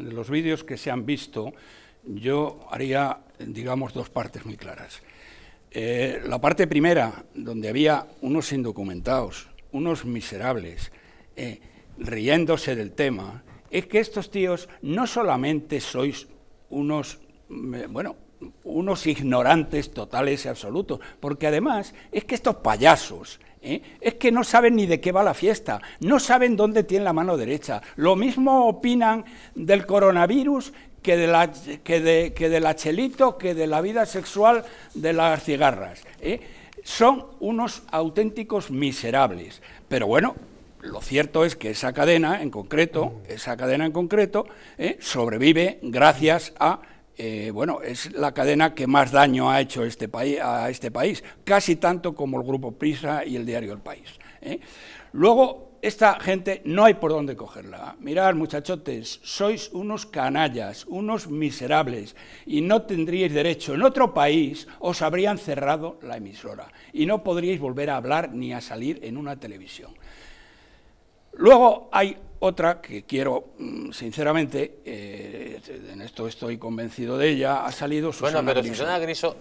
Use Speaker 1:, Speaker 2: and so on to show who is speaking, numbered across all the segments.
Speaker 1: de los vídeos que se han visto, yo haría, digamos, dos partes muy claras. Eh, la parte primera, donde había unos indocumentados, unos miserables, eh, riéndose del tema, es que estos tíos no solamente sois unos, bueno, unos ignorantes totales y absolutos, porque además es que estos payasos, ¿eh? es que no saben ni de qué va la fiesta, no saben dónde tiene la mano derecha. Lo mismo opinan del coronavirus que de la, que de, la que de la vida sexual de las cigarras. ¿eh? Son unos auténticos miserables. Pero bueno, lo cierto es que esa cadena en concreto, esa cadena en concreto, ¿eh? sobrevive gracias a eh, bueno, es la cadena que más daño ha hecho este a este país, casi tanto como el Grupo Prisa y el diario El País. ¿eh? Luego, esta gente no hay por dónde cogerla. Mirad, muchachotes, sois unos canallas, unos miserables, y no tendríais derecho. En otro país os habrían cerrado la emisora y no podríais volver a hablar ni a salir en una televisión. Luego hay otra que quiero, mm, sinceramente, eh, en esto estoy convencido de ella, ha salido Susana Bueno, pero Susana Griso,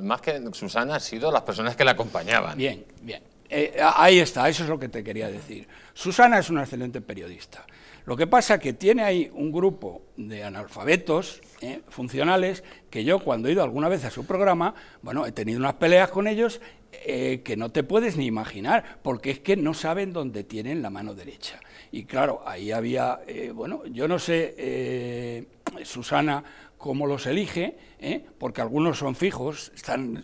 Speaker 1: más que Susana, han sido las personas que la acompañaban. Bien, bien. Eh, ahí está, eso es lo que te quería decir. Susana es una excelente periodista. Lo que pasa es que tiene ahí un grupo de analfabetos eh, funcionales que yo cuando he ido alguna vez a su programa, bueno, he tenido unas peleas con ellos eh, que no te puedes ni imaginar, porque es que no saben dónde tienen la mano derecha. Y claro, ahí había, bueno, yo no sé, Susana, cómo los elige, porque algunos son fijos,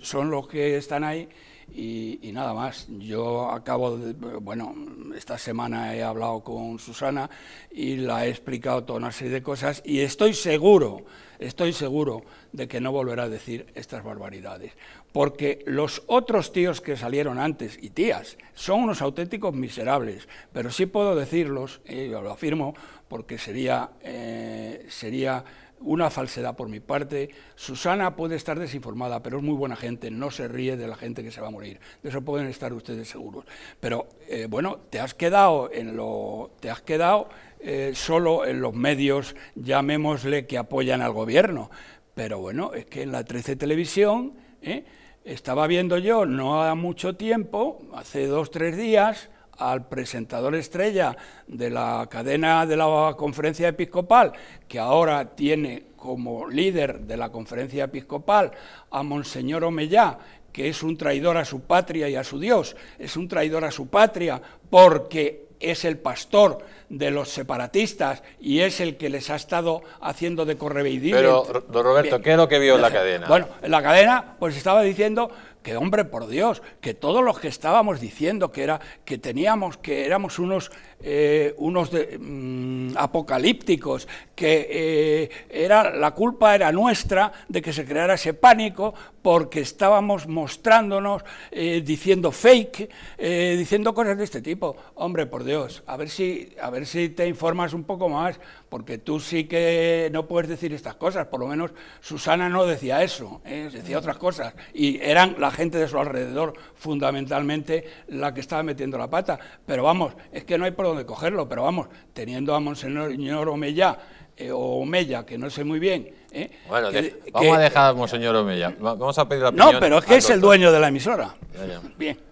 Speaker 1: son los que están ahí y, nada más. Yo acabo de, bueno, esta semana he hablado con Susana y la he explicado toda una serie de cosas y estoy seguro, estoy seguro de que no volverá a decir estas barbaridades, porque los otros tíos que salieron antes y tías son unos auténticos miserables, pero sí puedo decirlos, y eh, yo lo afirmo, porque sería, eh, sería una falsedad por mi parte. Susana puede estar desinformada, pero es muy buena gente, no se ríe de la gente que se va a morir. De eso pueden estar ustedes seguros. Pero eh, bueno, te has quedado en lo te has quedado eh, solo en los medios, llamémosle que apoyan al gobierno. Pero bueno, es que en la 13 televisión ¿eh? estaba viendo yo no hace mucho tiempo, hace dos tres días al presentador estrella de la cadena de la conferencia episcopal, que ahora tiene como líder de la conferencia episcopal a Monseñor Omeyá, que es un traidor a su patria y a su Dios, es un traidor a su patria porque es el pastor de los separatistas y es el que les ha estado haciendo de correveidí. Pero, don Roberto, ¿qué es lo que vio en la cadena? Bueno, en la cadena pues estaba diciendo que, hombre, por Dios, que todos los que estábamos diciendo que, era, que teníamos, que éramos unos, eh, unos de, mm, apocalípticos, que eh, era, la culpa era nuestra de que se creara ese pánico porque estábamos mostrándonos, eh, diciendo fake, diciendo cosas de este tipo. Hombre, por Dios, a ver si... A ver si te informas un poco más, porque tú sí que no puedes decir estas cosas, por lo menos Susana no decía eso, ¿eh? decía otras cosas, y eran la gente de su alrededor fundamentalmente la que estaba metiendo la pata, pero vamos, es que no hay por dónde cogerlo, pero vamos, teniendo a Monseñor Omeya, eh, o que no sé muy bien. Eh, bueno, vamos a dejar a Monseñor Omella. Vamos a pedir la opinión. No, pero es que es el dueño de la emisora. Bien.